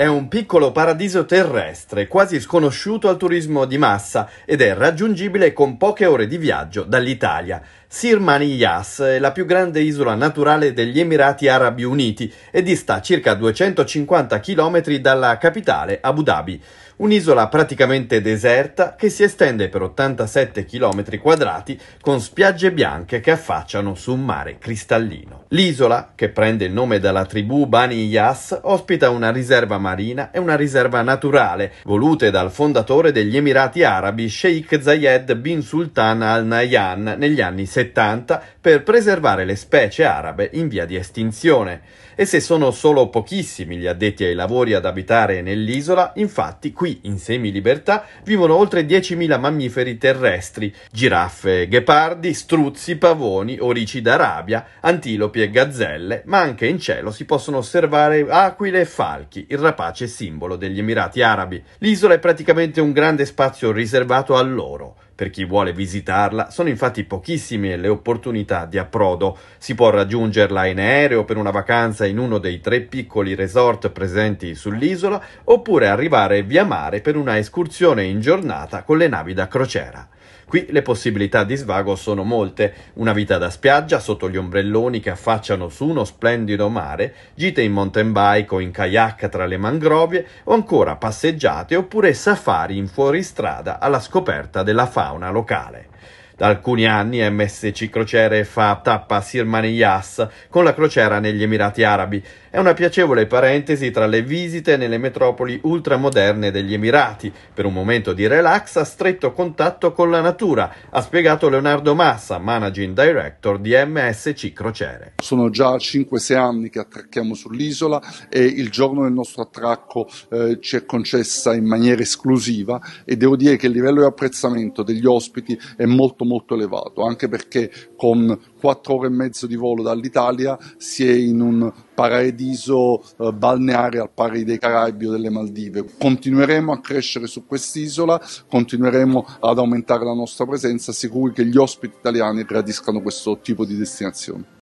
È un piccolo paradiso terrestre, quasi sconosciuto al turismo di massa ed è raggiungibile con poche ore di viaggio dall'Italia. Sir Sirmaniyas è la più grande isola naturale degli Emirati Arabi Uniti e dista circa 250 km dalla capitale Abu Dhabi, un'isola praticamente deserta che si estende per 87 km quadrati con spiagge bianche che affacciano su un mare cristallino. L'isola, che prende il nome dalla tribù Bani Yas, ospita una riserva marina e una riserva naturale, volute dal fondatore degli Emirati Arabi Sheikh Zayed bin Sultan al Nahyan negli anni 70. 70 per preservare le specie arabe in via di estinzione. E se sono solo pochissimi gli addetti ai lavori ad abitare nell'isola, infatti qui in semilibertà vivono oltre 10.000 mammiferi terrestri, giraffe, ghepardi, struzzi, pavoni, orici d'Arabia, antilopi e gazzelle, ma anche in cielo si possono osservare aquile e falchi, il rapace simbolo degli Emirati Arabi. L'isola è praticamente un grande spazio riservato a loro per chi vuole visitarla, sono infatti pochissime le opportunità di approdo. Si può raggiungerla in aereo per una vacanza in uno dei tre piccoli resort presenti sull'isola, oppure arrivare via mare per una escursione in giornata con le navi da crociera. Qui le possibilità di svago sono molte, una vita da spiaggia sotto gli ombrelloni che affacciano su uno splendido mare, gite in mountain bike o in kayak tra le mangrovie o ancora passeggiate oppure safari in fuoristrada alla scoperta della fauna locale. Da alcuni anni MSC Crociere fa tappa a Sirmanias con la crociera negli Emirati Arabi. È una piacevole parentesi tra le visite nelle metropoli ultramoderne degli Emirati, per un momento di relax a stretto contatto con la natura, ha spiegato Leonardo Massa, managing director di MSC Crociere. Sono già 5-6 anni che attracchiamo sull'isola e il giorno del nostro attracco eh, ci è concessa in maniera esclusiva e devo dire che il livello di apprezzamento degli ospiti è molto molto elevato, anche perché con quattro ore e mezzo di volo dall'Italia si è in un paradiso eh, balneare al pari dei Caraibi o delle Maldive. Continueremo a crescere su quest'isola, continueremo ad aumentare la nostra presenza, sicuri che gli ospiti italiani gradiscano questo tipo di destinazione.